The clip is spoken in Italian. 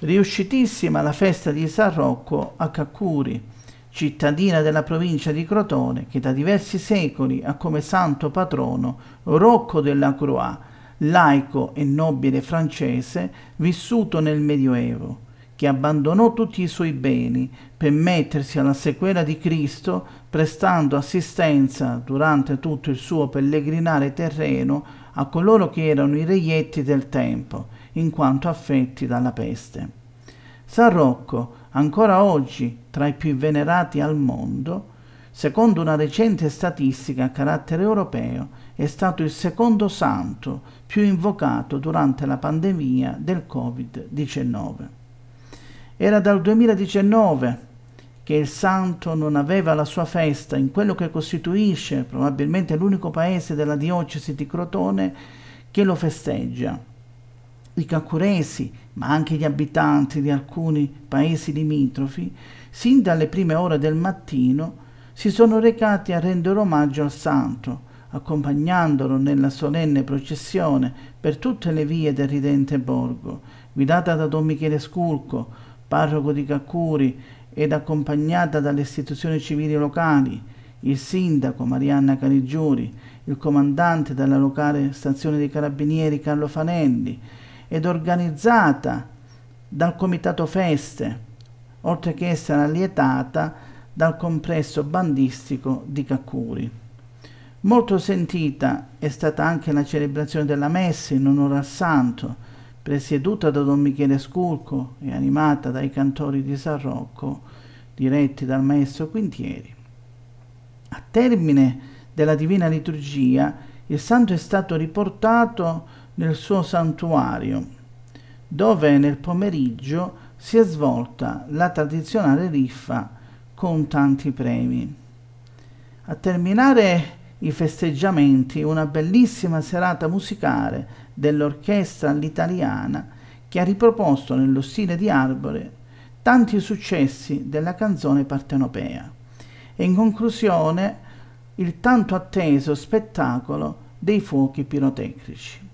riuscitissima la festa di San Rocco a Caccuri, cittadina della provincia di Crotone, che da diversi secoli ha come santo patrono Rocco della Croix, laico e nobile francese vissuto nel Medioevo, che abbandonò tutti i suoi beni per mettersi alla sequela di Cristo, prestando assistenza durante tutto il suo pellegrinare terreno a coloro che erano i reietti del tempo in quanto affetti dalla peste. San Rocco, ancora oggi tra i più venerati al mondo, secondo una recente statistica a carattere europeo, è stato il secondo santo più invocato durante la pandemia del Covid-19. Era dal 2019 che il santo non aveva la sua festa in quello che costituisce probabilmente l'unico paese della diocesi di Crotone che lo festeggia i Cacuresi, ma anche gli abitanti di alcuni paesi limitrofi, sin dalle prime ore del mattino, si sono recati a rendere omaggio al santo, accompagnandolo nella solenne processione per tutte le vie del ridente borgo, guidata da Don Michele Sculco, parroco di Caccuri, ed accompagnata dalle istituzioni civili locali, il sindaco Marianna Caligiuri, il comandante della locale stazione dei carabinieri Carlo Fanelli, ed organizzata dal Comitato Feste, oltre che essere allietata dal complesso bandistico di Caccuri. Molto sentita è stata anche la celebrazione della messa in onore al santo, presieduta da Don Michele Sculco e animata dai cantori di San Rocco, diretti dal maestro Quintieri. A termine della divina liturgia, il santo è stato riportato nel suo santuario, dove nel pomeriggio si è svolta la tradizionale riffa con tanti premi. A terminare i festeggiamenti, una bellissima serata musicale dell'orchestra all'italiana che ha riproposto nello stile di Arbore tanti successi della canzone partenopea e in conclusione il tanto atteso spettacolo dei fuochi pirotecnici.